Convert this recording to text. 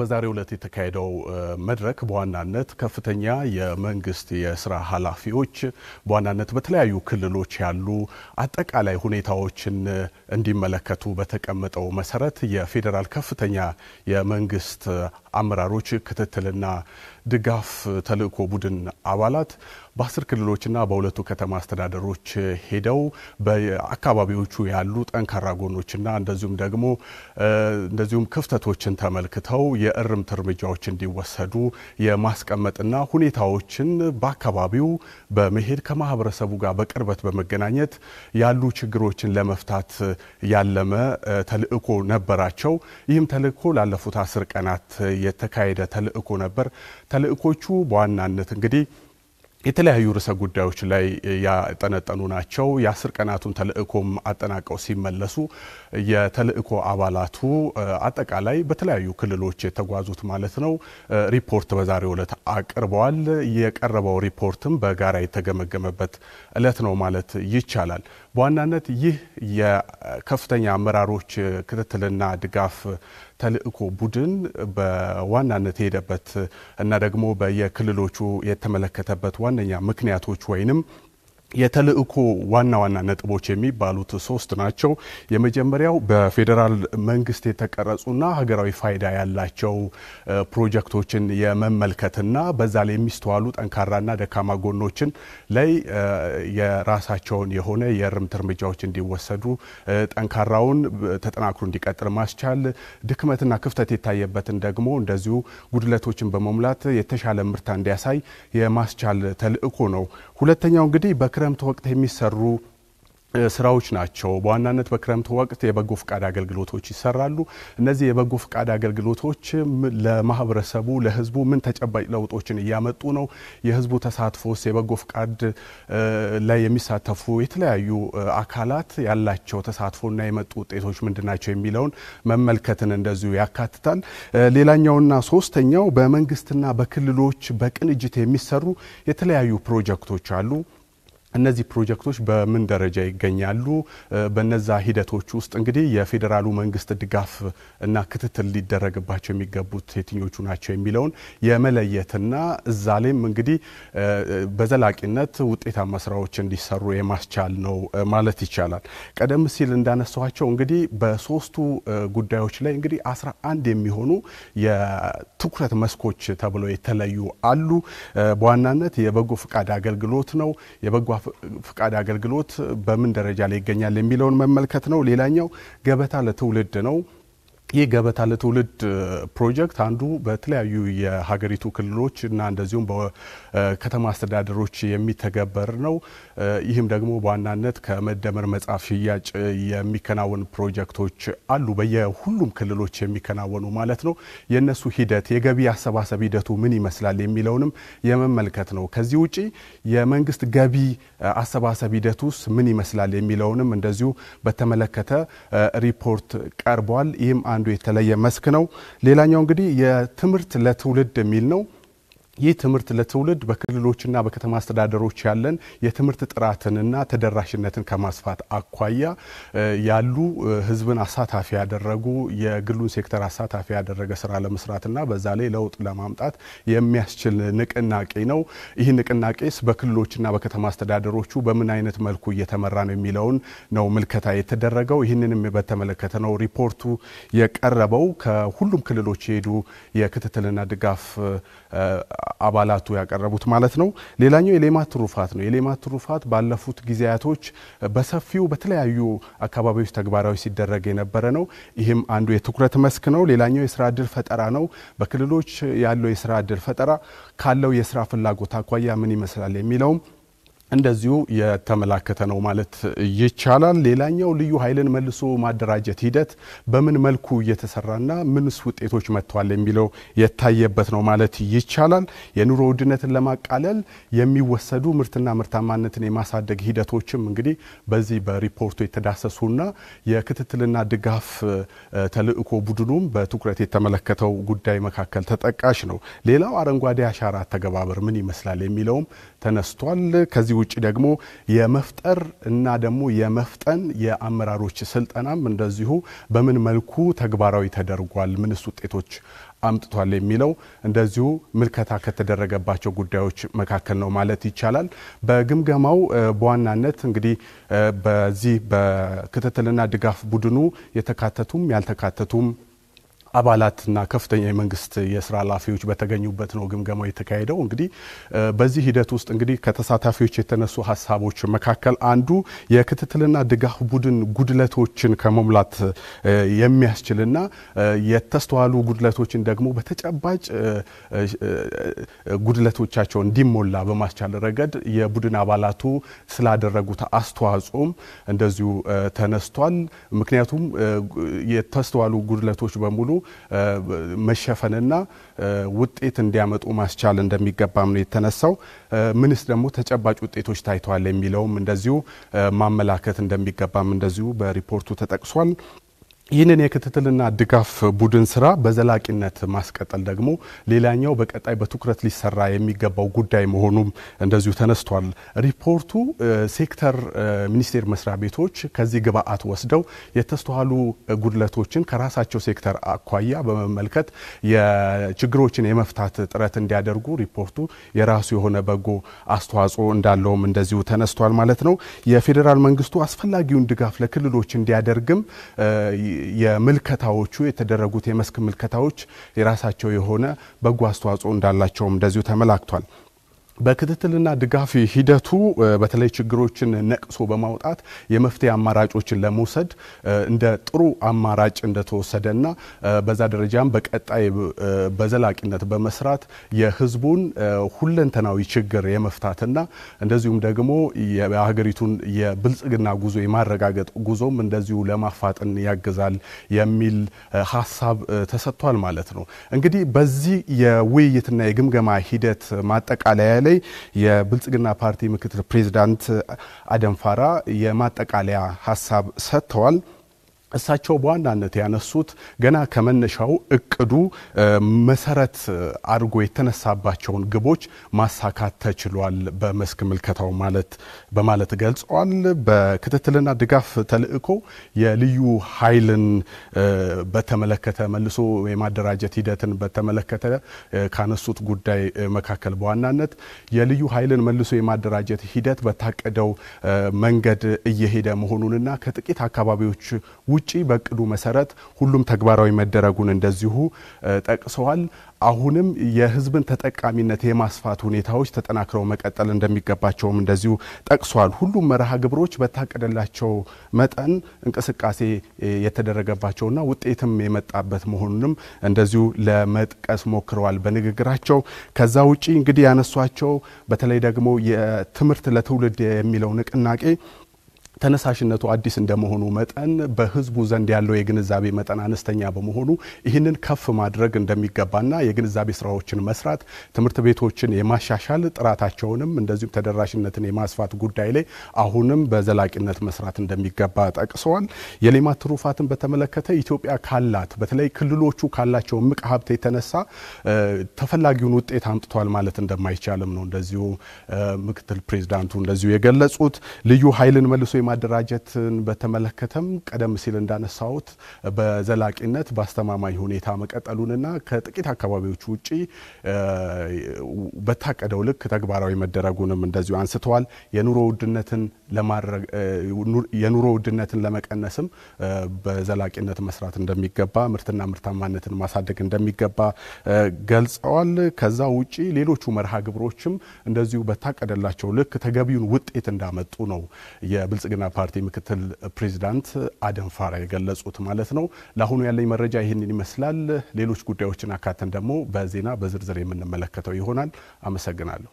በዛሬው ዕለት የተካሄደው መድረክ በዋናነት ከፍተኛ የመንግስት የስራ ኃላፊዎች በዋናነት በተለያዩ ክልሎች ያሉ አጠቃላይ ሁኔታዎችን እንዲመለከቱ በተቀመጠው መሰረት የፌዴራል ከፍተኛ የመንግስት አመራሮች ክትትልና ድጋፍ ተልእኮ ቡድን አባላት በአስር ክልሎችና በሁለቱ ከተማ አስተዳደሮች ሄደው በአካባቢዎቹ ያሉ ጠንካራ ጎኖችና እንደዚሁም ደግሞ እንደዚሁም ክፍተቶችን ተመልክተው የእርምት እርምጃዎች እንዲወሰዱ የማስቀመጥና ሁኔታዎችን በአካባቢው በመሄድ ከማህበረሰቡ ጋር በቅርበት በመገናኘት ያሉ ችግሮችን ለመፍታት ያለመ ተልእኮ ነበራቸው። ይህም ተልእኮ ላለፉት አስር ቀናት የተካሄደ ተልእኮ ነበር። ተልእኮቹ በዋናነት እንግዲህ የተለያዩ ርዕሰ ጉዳዮች ላይ ያጠነጠኑ ናቸው። የአስር ቀናቱን ተልእኮም አጠናቀው ሲመለሱ የተልእኮ አባላቱ አጠቃላይ በተለያዩ ክልሎች የተጓዙት ማለት ነው ሪፖርት በዛሬው ዕለት አቅርበዋል። የቀረበው ሪፖርትም በጋራ የተገመገመበት ዕለት ነው ማለት ይቻላል። በዋናነት ይህ የከፍተኛ አመራሮች ክትትልና ድጋፍ ተልእኮ ቡድን በዋናነት የሄደበት እና ደግሞ በየክልሎቹ የተመለከተበት ዋነኛ ምክንያቶች ወይንም የተልእኮ ዋና ዋና ነጥቦች የሚባሉት ሶስት ናቸው። የመጀመሪያው በፌዴራል መንግስት የተቀረጹና ሀገራዊ ፋይዳ ያላቸው ፕሮጀክቶችን የመመልከትና በዛ ላይ የሚስተዋሉ ጠንካራና ደካማ ጎኖችን ላይ የራሳቸውን የሆነ የእርምት እርምጃዎች እንዲወሰዱ፣ ጠንካራውን ተጠናክሮ እንዲቀጥል ማስቻል፣ ድክመትና ክፍተት የታየበትን ደግሞ እንደዚሁ ጉድለቶችን በመሙላት የተሻለ ምርታ እንዲያሳይ የማስቻል ተልእኮ ነው። ሁለተኛው እንግዲህ በክረምት ወቅት የሚሰሩ ስራዎች ናቸው። በዋናነት በክረምት ወቅት የበጎ ፍቃድ አገልግሎቶች ይሰራሉ። እነዚህ የበጎ ፍቃድ አገልግሎቶች ለማህበረሰቡ ለህዝቡ ምን ተጨባጭ ለውጦችን እያመጡ ነው? የህዝቡ ተሳትፎስ የበጎ ፍቃድ ላይ የሚሳተፉ የተለያዩ አካላት ያላቸው ተሳትፎና የመጡ ውጤቶች ምንድን ናቸው የሚለውን መመልከትን እንደዚሁ ያካትታል። ሌላኛውና ሶስተኛው በመንግስትና በክልሎች በቅንጅት የሚሰሩ የተለያዩ ፕሮጀክቶች አሉ። እነዚህ ፕሮጀክቶች በምን ደረጃ ይገኛሉ? በነዛ ሂደቶች ውስጥ እንግዲህ የፌዴራሉ መንግስት ድጋፍ እና ክትትል ሊደረግባቸው የሚገቡት የትኞቹ ናቸው የሚለውን የመለየትና እዛ ላይም እንግዲህ በዘላቂነት ውጤታማ ስራዎች እንዲሰሩ የማስቻል ነው ማለት ይቻላል። ቀደም ሲል እንዳነሳኋቸው እንግዲህ በሶስቱ ጉዳዮች ላይ እንግዲህ አስራ አንድ የሚሆኑ የትኩረት መስኮች ተብለው የተለዩ አሉ። በዋናነት የበጎ ፈቃድ አገልግሎት ነው የበጎ ፈቃድ አገልግሎት በምን ደረጃ ላይ ይገኛል የሚለውን መመልከት ነው። ሌላኛው ገበታ ለትውልድ ነው። ይህ ገበታ ለትውልድ ፕሮጀክት አንዱ በተለያዩ የሀገሪቱ ክልሎች እና እንደዚሁም በከተማ አስተዳደሮች የሚተገበር ነው። ይህም ደግሞ በዋናነት ከመደመር መጽሐፍ ሽያጭ የሚከናወን ፕሮጀክቶች አሉ፣ በየሁሉም ክልሎች የሚከናወኑ ማለት ነው። የእነሱ ሂደት የገቢ አሰባሰብ ሂደቱ ምን ይመስላል የሚለውንም የመመልከት ነው። ከዚህ ውጪ የመንግስት ገቢ አሰባሰብ ሂደት ውስጥ ምን ይመስላል የሚለውንም እንደዚሁ በተመለከተ ሪፖርት ቀርቧል። ይህም አንዱ የተለየ መስክ ነው። ሌላኛው እንግዲህ የትምህርት ለትውልድ የሚል ነው። ይህ ትምህርት ለትውልድ በክልሎችና በከተማ አስተዳደሮች ያለን የትምህርት ጥራትንና ተደራሽነትን ከማስፋት አኳያ ያሉ ህዝብን አሳታፊ ያደረጉ የግሉን ሴክተር አሳታፊ ያደረገ ስራ ለመስራትና በዛ ላይ ለውጥ ለማምጣት የሚያስችል ንቅናቄ ነው። ይህ ንቅናቄስ በክልሎችና በከተማ አስተዳደሮቹ በምን አይነት መልኩ እየተመራ ነው የሚለውን ነው ምልከታ የተደረገው። ይህንንም በተመለከተ ነው ሪፖርቱ የቀረበው። ከሁሉም ክልሎች የሄዱ የክትትልና ድጋፍ አባላቱ ያቀረቡት ማለት ነው። ሌላኛው የሌማት ትሩፋት ነው። የሌማት ትሩፋት ባለፉት ጊዜያቶች በሰፊው በተለያዩ አካባቢዎች ተግባራዊ ሲደረግ የነበረ ነው። ይህም አንዱ የትኩረት መስክ ነው። ሌላኛው የስራ እድል ፈጠራ ነው። በክልሎች ያለው የስራ እድል ፈጠራ ካለው የስራ ፍላጎት አኳያ ምን ይመስላል የሚለውም እንደዚሁ የተመላከተ ነው ማለት ይቻላል። ሌላኛው ልዩ ኃይልን መልሶ ማደራጀት ሂደት በምን መልኩ እየተሰራና ምንስ ውጤቶች መጥተዋል የሚለው የታየበት ነው ማለት ይቻላል። የኑሮ ውድነትን ለማቃለል የሚወሰዱ ምርትና ምርታማነትን የማሳደግ ሂደቶችም እንግዲህ በዚህ በሪፖርቱ የተዳሰሱና የክትትልና ድጋፍ ተልእኮ ቡድኑም በትኩረት የተመለከተው ጉዳይ መካከል ተጠቃሽ ነው። ሌላው አረንጓዴ አሻራ አተገባበር ምን ይመስላል የሚለውም ተነስቷል ከዚህ ውጭ ደግሞ የመፍጠር እና ደግሞ የመፍጠን የአመራሮች ስልጠናም እንደዚሁ በምን መልኩ ተግባራዊ ተደርጓል፣ ምንስ ውጤቶች አምጥቷል የሚለው እንደዚሁ ምልከታ ከተደረገባቸው ጉዳዮች መካከል ነው ማለት ይቻላል። በግምገማው በዋናነት እንግዲህ በዚህ በክትትልና ድጋፍ ቡድኑ የተካተቱም ያልተካተቱም አባላትና ከፍተኛ የመንግስት የስራ ኃላፊዎች በተገኙበት ነው ግምገማው የተካሄደው። እንግዲህ በዚህ ሂደት ውስጥ እንግዲህ ከተሳታፊዎች የተነሱ ሀሳቦች መካከል አንዱ የክትትልና ድጋፍ ቡድን ጉድለቶችን ከመሙላት የሚያስችልና የተስተዋሉ ጉድለቶችን ደግሞ በተጨባጭ ጉድለቶቻቸው እንዲሞላ በማስቻል ረገድ የቡድን አባላቱ ስላደረጉት አስተዋጽኦም እንደዚሁ ተነስቷል። ምክንያቱም የተስተዋሉ ጉድለቶች በሙሉ መሸፈንና ውጤት እንዲያመጡ ማስቻል እንደሚገባም ነው የተነሳው። ምንስ ደግሞ ተጨባጭ ውጤቶች ታይተዋል የሚለውም እንደዚሁ ማመላከት እንደሚገባም እንደዚሁ በሪፖርቱ ተጠቅሷል። ይህንን የክትትልና ድጋፍ ቡድን ስራ በዘላቂነት ማስቀጠል ደግሞ ሌላኛው በቀጣይ በትኩረት ሊሰራ የሚገባው ጉዳይ መሆኑም እንደዚሁ ተነስቷል። ሪፖርቱ ሴክተር ሚኒስቴር መስሪያ ቤቶች ከዚህ ግብአት ወስደው የተስተዋሉ ጉድለቶችን ከራሳቸው ሴክተር አኳያ በመመልከት የችግሮችን የመፍታት ጥረት እንዲያደርጉ ሪፖርቱ የራሱ የሆነ በጎ አስተዋጽኦ እንዳለውም እንደዚሁ ተነስቷል ማለት ነው። የፌዴራል መንግስቱ አስፈላጊውን ድጋፍ ለክልሎች እንዲያደርግም የምልከታዎቹ የተደረጉት የመስክ ምልከታዎች የራሳቸው የሆነ በጎ አስተዋጽኦ እንዳላቸውም እንደዚሁ ተመላክቷል። በክትትልና ድጋፍ ሂደቱ በተለይ ችግሮችን ነቅሶ በማውጣት የመፍትሄ አማራጮችን ለመውሰድ እንደ ጥሩ አማራጭ እንደተወሰደና በዛ ደረጃም በቀጣይ በዘላቂነት በመስራት የህዝቡን ሁለንተናዊ ችግር የመፍታትና እንደዚሁም ደግሞ የሀገሪቱን የብልጽግና ጉዞ የማረጋገጥ ጉዞም እንደዚሁ ለማፋጥን ያግዛል የሚል ሀሳብ ተሰጥቷል ማለት ነው። እንግዲህ በዚህ የውይይትና የግምገማ ሂደት ማጠቃለያ ላይ በተለይ የብልጽግና ፓርቲ ምክትል ፕሬዚዳንት አደም ፋራ የማጠቃለያ ሀሳብ ሰጥተዋል። እሳቸው በዋናነት ያነሱት ገና ከመነሻው እቅዱ መሰረት አድርጎ የተነሳባቸውን ግቦች ማሳካት ተችሏል በመስክ ምልከታው ማለት በማለት ገልጸዋል። በክትትልና ድጋፍ ተልእኮ የልዩ ኃይልን በተመለከተ መልሶ የማደራጀት ሂደትን በተመለከተ ካነሱት ጉዳይ መካከል በዋናነት የልዩ ኃይልን መልሶ የማደራጀት ሂደት በታቀደው መንገድ እየሄደ መሆኑንና ከጥቂት አካባቢዎች ውጪ በቅዱ መሰረት ሁሉም ተግባራዊ መደረጉን እንደዚሁ ጠቅሰዋል። አሁንም የህዝብን ተጠቃሚነት የማስፋት ሁኔታዎች ተጠናክረው መቀጠል እንደሚገባቸውም እንደዚሁ ጠቅሷል። ሁሉም መርሃ ግብሮች በታቀደላቸው መጠን እንቅስቃሴ የተደረገባቸውና ውጤትም የመጣበት መሆኑንም እንደዚሁ ለመጥቀስ ሞክረዋል በንግግራቸው። ከዛ ውጪ እንግዲህ ያነሷቸው በተለይ ደግሞ የትምህርት ለትውልድ የሚለው ንቅናቄ ተነሳሽነቱ አዲስ እንደመሆኑ መጠን በህዝቡ ዘንድ ያለው የግንዛቤ መጠን አነስተኛ በመሆኑ ይህንን ከፍ ማድረግ እንደሚገባና የግንዛቤ ስራዎችን መስራት ትምህርት ቤቶችን የማሻሻል ጥራታቸውንም እንደዚሁም ተደራሽነትን የማስፋት ጉዳይ ላይ አሁንም በዘላቂነት መስራት እንደሚገባ ጠቅሰዋል። የሌማት ትሩፋትን በተመለከተ ኢትዮጵያ ካላት በተለይ ክልሎቹ ካላቸው እምቅ ሀብት የተነሳ ተፈላጊውን ውጤት አምጥቷል ማለት እንደማይቻልም ነው እንደዚሁ ምክትል ፕሬዚዳንቱ እንደዚሁ የገለጹት ልዩ ኃይልን መልሶ ማደራጀትን በተመለከተም ቀደም ሲል እንዳነሳሁት በዘላቂነት በአስተማማኝ ሁኔታ መቀጠሉንና ከጥቂት አካባቢዎች ውጭ በታቀደው ልክ ተግባራዊ መደረጉንም እንደዚሁ አንስተዋል። የኑሮ ውድነትን የኑሮ ውድነትን ለመቀነስም በዘላቂነት መስራት እንደሚገባ፣ ምርትና ምርታማነትን ማሳደግ እንደሚገባ ገልጸዋል። ከዛ ውጪ ሌሎቹ መርሃ ግብሮችም እንደዚሁ በታቀደላቸው ልክ ተገቢውን ውጤት እንዳመጡ ነው የብልጽግና የብልጽግና ፓርቲ ምክትል ፕሬዚዳንት አደም ፋራ የገለጹት ማለት ነው። ለአሁኑ ያለኝ መረጃ ይህንን ይመስላል። ሌሎች ጉዳዮችን አካተን ደግሞ በዜና በዝርዝር የምንመለከተው ይሆናል። አመሰግናለሁ።